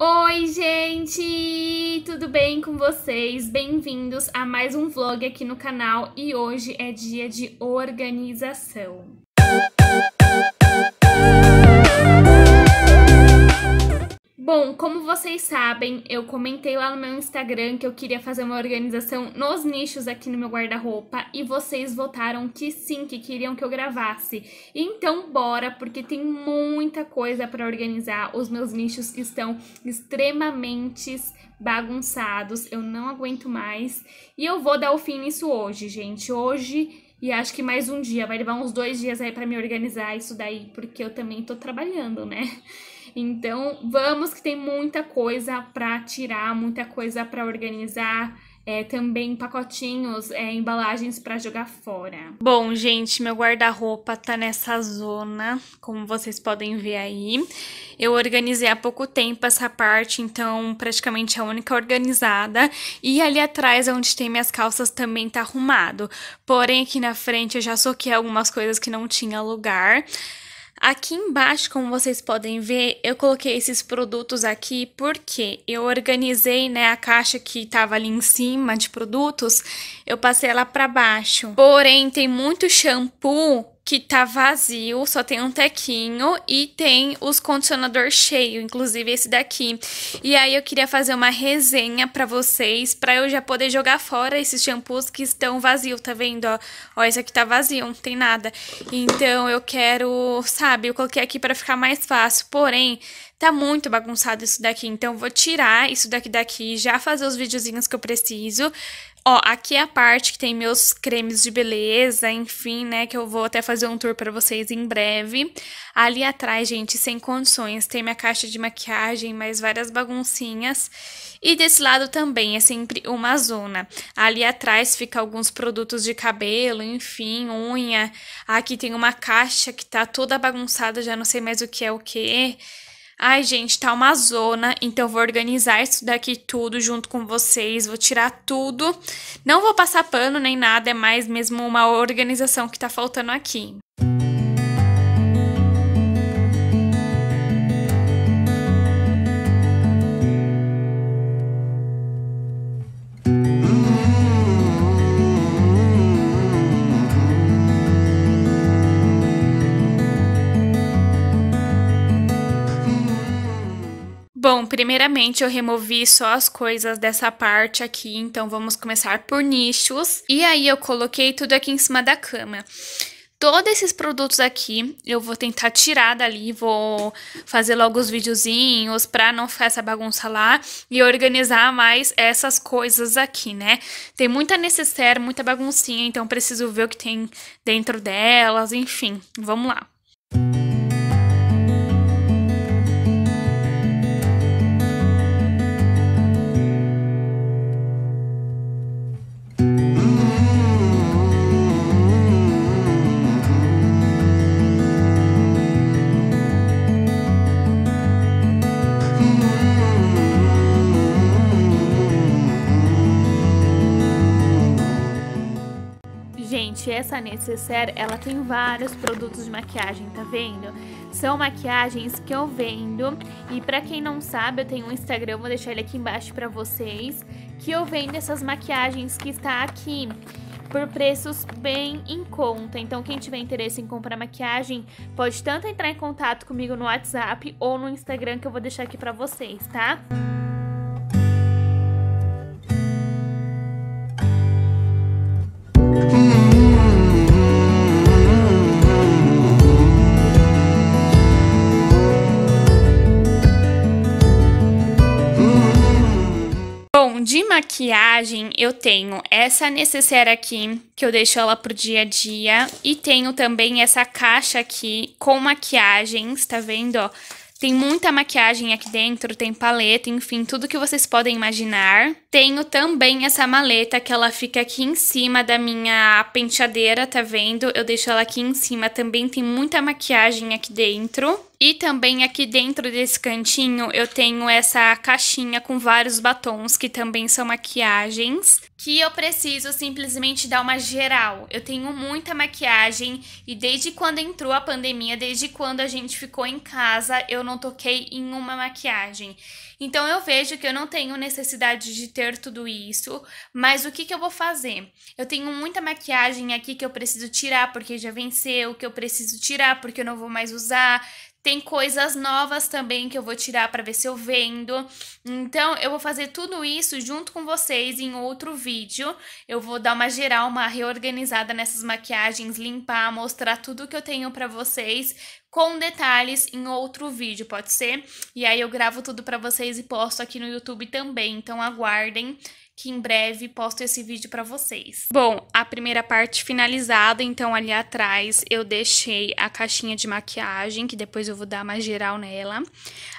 Oi, gente! Tudo bem com vocês? Bem-vindos a mais um vlog aqui no canal e hoje é dia de organização. Bom, como vocês sabem, eu comentei lá no meu Instagram que eu queria fazer uma organização nos nichos aqui no meu guarda-roupa e vocês votaram que sim, que queriam que eu gravasse. Então, bora, porque tem muita coisa para organizar. Os meus nichos estão extremamente bagunçados, eu não aguento mais. E eu vou dar o fim nisso hoje, gente. Hoje e acho que mais um dia, vai levar uns dois dias aí para me organizar isso daí, porque eu também tô trabalhando, né? Então, vamos que tem muita coisa para tirar, muita coisa para organizar. É, também pacotinhos, é, embalagens para jogar fora. Bom, gente, meu guarda-roupa tá nessa zona, como vocês podem ver aí. Eu organizei há pouco tempo essa parte, então praticamente é a única organizada. E ali atrás, é onde tem minhas calças, também tá arrumado. Porém, aqui na frente eu já soquei algumas coisas que não tinha lugar. Aqui embaixo, como vocês podem ver, eu coloquei esses produtos aqui porque eu organizei, né, a caixa que estava ali em cima de produtos, eu passei ela para baixo. Porém, tem muito shampoo que tá vazio, só tem um tequinho e tem os condicionador cheio, inclusive esse daqui. E aí eu queria fazer uma resenha para vocês, para eu já poder jogar fora esses shampoos que estão vazios, tá vendo? Ó, ó, esse aqui tá vazio, não tem nada. Então eu quero, sabe, eu coloquei aqui para ficar mais fácil. Porém, tá muito bagunçado isso daqui, então vou tirar isso daqui daqui, já fazer os videozinhos que eu preciso. Ó, aqui é a parte que tem meus cremes de beleza, enfim, né, que eu vou até fazer um tour pra vocês em breve. Ali atrás, gente, sem condições, tem minha caixa de maquiagem, mais várias baguncinhas. E desse lado também é sempre uma zona. Ali atrás fica alguns produtos de cabelo, enfim, unha. Aqui tem uma caixa que tá toda bagunçada, já não sei mais o que é o que. Ai, gente, tá uma zona, então vou organizar isso daqui tudo junto com vocês, vou tirar tudo. Não vou passar pano nem nada, é mais mesmo uma organização que tá faltando aqui. Bom, primeiramente eu removi só as coisas dessa parte aqui, então vamos começar por nichos. E aí eu coloquei tudo aqui em cima da cama. Todos esses produtos aqui eu vou tentar tirar dali, vou fazer logo os videozinhos pra não ficar essa bagunça lá e organizar mais essas coisas aqui, né? Tem muita necessaire, muita baguncinha, então preciso ver o que tem dentro delas, enfim, vamos lá. Música essa necessaire, ela tem vários produtos de maquiagem, tá vendo? São maquiagens que eu vendo. E pra quem não sabe, eu tenho um Instagram, vou deixar ele aqui embaixo pra vocês. Que eu vendo essas maquiagens que está aqui por preços bem em conta. Então, quem tiver interesse em comprar maquiagem, pode tanto entrar em contato comigo no WhatsApp ou no Instagram que eu vou deixar aqui para vocês, tá? Música de maquiagem, eu tenho essa necessaire aqui, que eu deixo ela pro dia a dia. E tenho também essa caixa aqui com maquiagens, tá vendo, ó? Tem muita maquiagem aqui dentro, tem paleta, enfim, tudo que vocês podem imaginar. Tenho também essa maleta que ela fica aqui em cima da minha penteadeira, tá vendo? Eu deixo ela aqui em cima também, tem muita maquiagem aqui dentro. E também aqui dentro desse cantinho eu tenho essa caixinha com vários batons que também são maquiagens, que eu preciso simplesmente dar uma geral. Eu tenho muita maquiagem e desde quando entrou a pandemia, desde quando a gente ficou em casa, eu não toquei em uma maquiagem. Então eu vejo que eu não tenho necessidade de ter tudo isso, mas o que, que eu vou fazer? Eu tenho muita maquiagem aqui que eu preciso tirar porque já venceu, que eu preciso tirar porque eu não vou mais usar. Tem coisas novas também que eu vou tirar para ver se eu vendo. Então, eu vou fazer tudo isso junto com vocês em outro vídeo. Eu vou dar uma geral, uma reorganizada nessas maquiagens, limpar, mostrar tudo que eu tenho para vocês com detalhes em outro vídeo, pode ser? E aí eu gravo tudo para vocês e posto aqui no YouTube também, então aguardem que em breve posto esse vídeo para vocês. Bom, a primeira parte finalizada, então ali atrás eu deixei a caixinha de maquiagem, que depois eu vou dar mais geral nela.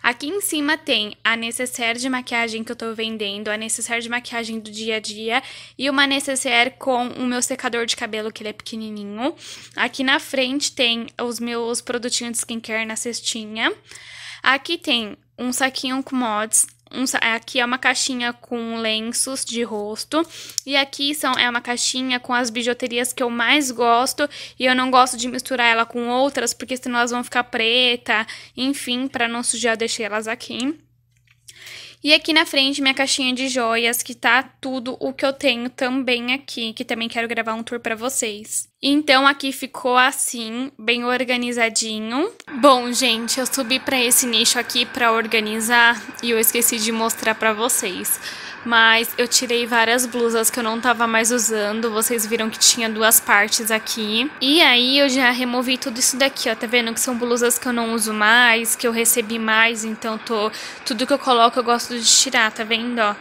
Aqui em cima tem a necessaire de maquiagem que eu tô vendendo, a necessaire de maquiagem do dia a dia e uma necessaire com o meu secador de cabelo, que ele é pequenininho. Aqui na frente tem os meus produtinhos de skincare na cestinha. Aqui tem um saquinho com mods, um, é, aqui é uma caixinha com lenços de rosto. E aqui são, é uma caixinha com as bijuterias que eu mais gosto. E eu não gosto de misturar ela com outras, porque senão elas vão ficar preta. Enfim, para não sujar, eu deixei elas aqui. E aqui na frente, minha caixinha de joias, que tá tudo o que eu tenho também aqui, que também quero gravar um tour para vocês. Então aqui ficou assim, bem organizadinho. Bom, gente, eu subi para esse nicho aqui para organizar e eu esqueci de mostrar para vocês. Mas eu tirei várias blusas que eu não tava mais usando, vocês viram que tinha duas partes aqui. E aí eu já removi tudo isso daqui, ó, tá vendo? Que são blusas que eu não uso mais, que eu recebi mais, então tô... Tudo que eu coloco eu gosto de tirar, tá vendo, ó?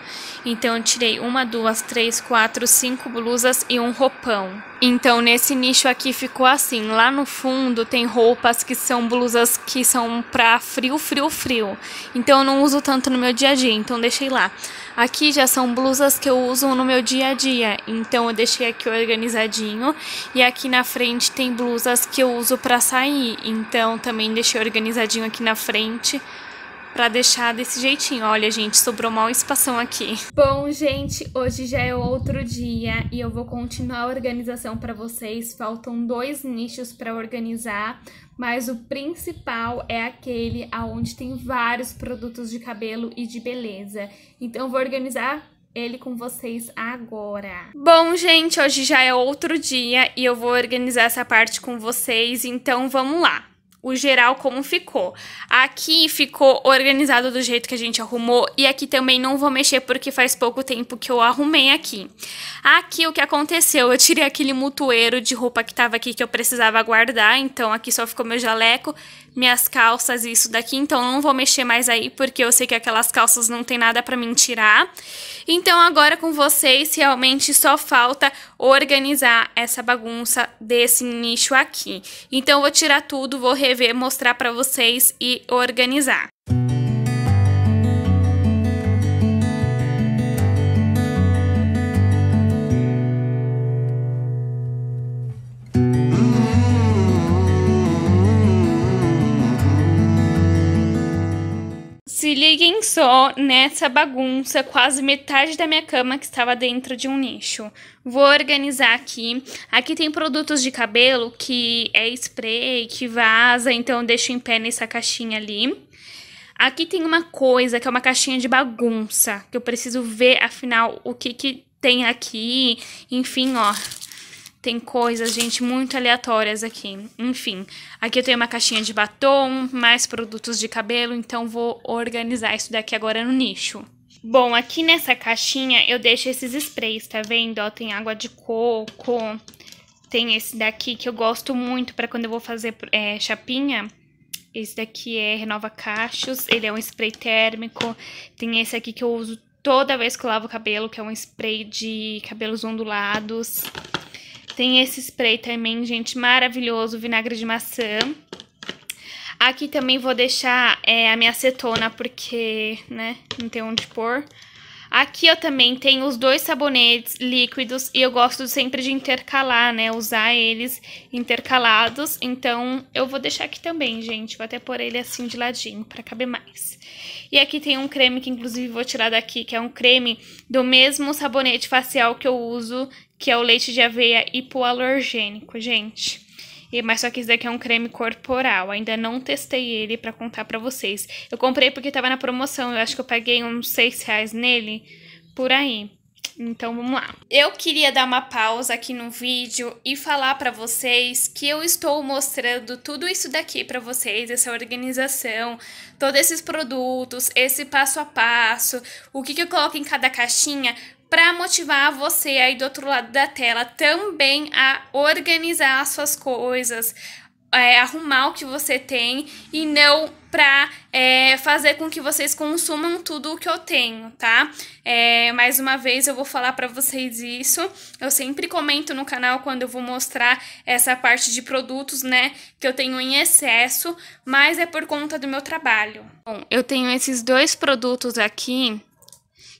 Então eu tirei uma, duas, três, quatro, cinco blusas e um roupão. Então nesse nicho aqui ficou assim. Lá no fundo tem roupas que são blusas que são pra frio, frio, frio. Então eu não uso tanto no meu dia a dia, então deixei lá. Aqui já são blusas que eu uso no meu dia a dia, então eu deixei aqui organizadinho. E aqui na frente tem blusas que eu uso pra sair, então também deixei organizadinho aqui na frente para deixar desse jeitinho. Olha, gente, sobrou mal espação aqui. Bom, gente, hoje já é outro dia e eu vou continuar a organização para vocês. Faltam dois nichos para organizar, mas o principal é aquele aonde tem vários produtos de cabelo e de beleza. Então eu vou organizar ele com vocês agora. Bom, gente, hoje já é outro dia e eu vou organizar essa parte com vocês, então vamos lá o geral como ficou. Aqui ficou organizado do jeito que a gente arrumou e aqui também não vou mexer porque faz pouco tempo que eu arrumei aqui. Aqui o que aconteceu, eu tirei aquele mutueiro de roupa que tava aqui que eu precisava guardar, então aqui só ficou meu jaleco, minhas calças e isso daqui, então não vou mexer mais aí porque eu sei que aquelas calças não tem nada para mim tirar. Então agora com vocês realmente só falta organizar essa bagunça desse nicho aqui. Então vou tirar tudo, vou rever, mostrar para vocês e organizar. Se liguem só nessa bagunça, quase metade da minha cama que estava dentro de um nicho. Vou organizar aqui. Aqui tem produtos de cabelo que é spray, que vaza, então deixo em pé nessa caixinha ali. Aqui tem uma coisa que é uma caixinha de bagunça, que eu preciso ver afinal o que que tem aqui. Enfim, ó, tem coisas, gente, muito aleatórias aqui. Enfim, aqui eu tenho uma caixinha de batom, mais produtos de cabelo, então vou organizar isso daqui agora no nicho. Bom, aqui nessa caixinha eu deixo esses sprays, tá vendo? Ó, tem água de coco, tem esse daqui que eu gosto muito para quando eu vou fazer é, chapinha. Esse daqui é Renova Cachos, ele é um spray térmico. Tem esse aqui que eu uso toda vez que eu lavo o cabelo, que é um spray de cabelos ondulados. Tem esse spray também, gente, maravilhoso, vinagre de maçã. Aqui também vou deixar é, a minha acetona, porque, né, não tem onde pôr. Aqui eu também tenho os dois sabonetes líquidos e eu gosto sempre de intercalar, né, usar eles intercalados. Então, eu vou deixar aqui também, gente. Vou até pôr ele assim de ladinho pra caber mais. E aqui tem um creme que, inclusive, vou tirar daqui, que é um creme do mesmo sabonete facial que eu uso, que é o leite de aveia hipoalergênico, gente. E, mas só que esse daqui é um creme corporal. Ainda não testei ele para contar para vocês. Eu comprei porque tava na promoção. Eu acho que eu paguei uns 6 reais nele, por aí. Então vamos lá. Eu queria dar uma pausa aqui no vídeo e falar para vocês que eu estou mostrando tudo isso daqui para vocês, essa organização, todos esses produtos, esse passo a passo, o que, que eu coloco em cada caixinha, para motivar você aí do outro lado da tela também a organizar as suas coisas, é, arrumar o que você tem e não para é, fazer com que vocês consumam tudo o que eu tenho, tá? É, mais uma vez eu vou falar para vocês isso. Eu sempre comento no canal quando eu vou mostrar essa parte de produtos, né, que eu tenho em excesso, mas é por conta do meu trabalho. Bom, eu tenho esses dois produtos aqui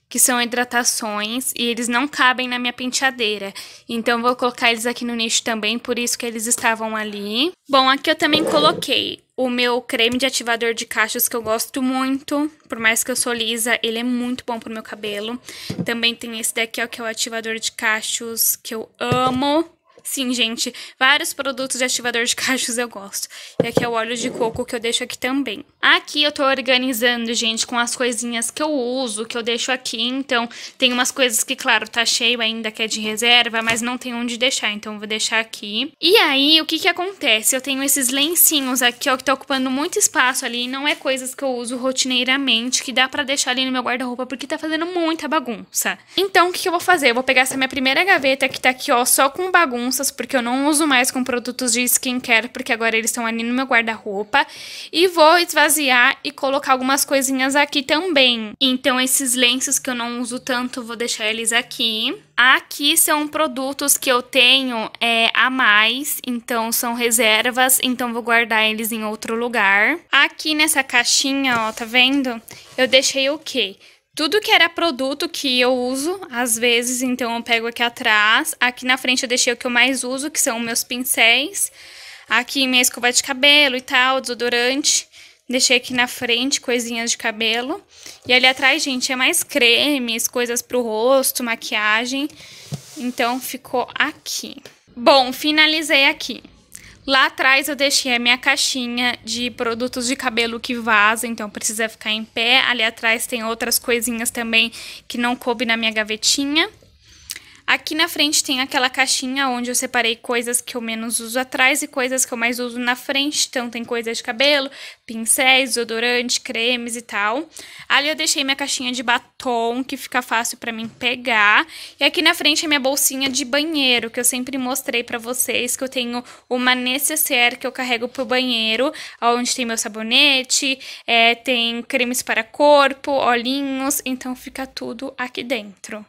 que são hidratações, e eles não cabem na minha penteadeira. Então, vou colocar eles aqui no nicho também, por isso que eles estavam ali. Bom, aqui eu também coloquei o meu creme de ativador de cachos que eu gosto muito, por mais que eu sou lisa, ele é muito bom pro meu cabelo. Também tem esse daqui, ó, que é o ativador de cachos que eu amo. Sim, gente, vários produtos de ativador de cachos eu gosto. E aqui é o óleo de coco que eu deixo aqui também. Aqui eu tô organizando, gente, com as coisinhas que eu uso, que eu deixo aqui. Então, tem umas coisas que, claro, tá cheio ainda, que é de reserva, mas não tem onde deixar. Então, vou deixar aqui. E aí, o que que acontece? Eu tenho esses lencinhos aqui, ó, que tá ocupando muito espaço ali. E não é coisas que eu uso rotineiramente, que dá pra deixar ali no meu guarda-roupa, porque tá fazendo muita bagunça. Então, o que que eu vou fazer? Eu vou pegar essa minha primeira gaveta que tá aqui, ó, só com bagunça porque eu não uso mais com produtos de skincare, porque agora eles estão ali no meu guarda-roupa. E vou esvaziar e colocar algumas coisinhas aqui também. Então, esses lenços que eu não uso tanto, vou deixar eles aqui. Aqui são produtos que eu tenho é, a mais, então são reservas, então vou guardar eles em outro lugar. Aqui nessa caixinha, ó, tá vendo? Eu deixei o quê? Tudo que era produto que eu uso, às vezes, então eu pego aqui atrás. Aqui na frente eu deixei o que eu mais uso, que são meus pincéis. Aqui minha escova de cabelo e tal, desodorante. Deixei aqui na frente coisinhas de cabelo. E ali atrás, gente, é mais cremes, coisas pro rosto, maquiagem. Então ficou aqui. Bom, finalizei aqui. Lá atrás eu deixei a minha caixinha de produtos de cabelo que vaza, então precisa ficar em pé. Ali atrás tem outras coisinhas também que não coube na minha gavetinha. Aqui na frente tem aquela caixinha onde eu separei coisas que eu menos uso atrás e coisas que eu mais uso na frente. Então tem coisas de cabelo, pincéis, desodorante, cremes e tal. Ali eu deixei minha caixinha de batom, que fica fácil para mim pegar. E aqui na frente é minha bolsinha de banheiro, que eu sempre mostrei para vocês que eu tenho uma necessaire que eu carrego pro banheiro, onde tem meu sabonete, é, tem cremes para corpo, olhinhos, então fica tudo aqui dentro.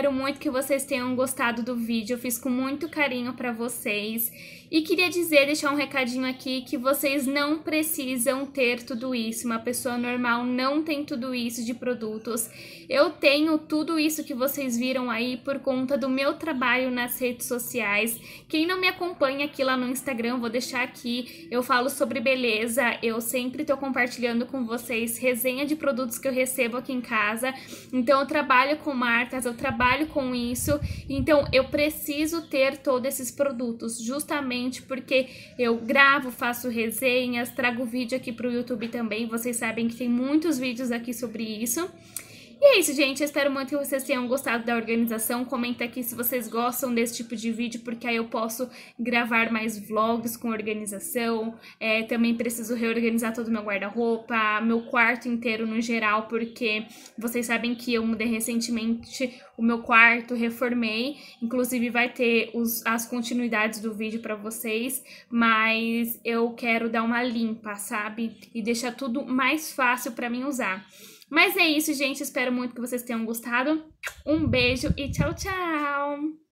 Espero muito que vocês tenham gostado do vídeo, eu fiz com muito carinho para vocês. E queria dizer, deixar um recadinho aqui, que vocês não precisam ter tudo isso. Uma pessoa normal não tem tudo isso de produtos. Eu tenho tudo isso que vocês viram aí por conta do meu trabalho nas redes sociais. Quem não me acompanha aqui lá no Instagram, vou deixar aqui. Eu falo sobre beleza, eu sempre estou compartilhando com vocês resenha de produtos que eu recebo aqui em casa. Então eu trabalho com marcas, eu trabalho trabalho com isso, então eu preciso ter todos esses produtos, justamente porque eu gravo, faço resenhas, trago vídeo aqui para o YouTube também. Vocês sabem que tem muitos vídeos aqui sobre isso. E é isso, gente. Eu espero muito que vocês tenham gostado da organização. Comenta aqui se vocês gostam desse tipo de vídeo, porque aí eu posso gravar mais vlogs com organização. É, também preciso reorganizar todo o meu guarda-roupa, meu quarto inteiro no geral, porque vocês sabem que eu mudei recentemente o meu quarto, reformei. Inclusive vai ter os, as continuidades do vídeo para vocês, mas eu quero dar uma limpa, sabe? E deixar tudo mais fácil para mim usar. Mas é isso, gente. Espero muito que vocês tenham gostado. Um beijo e tchau, tchau!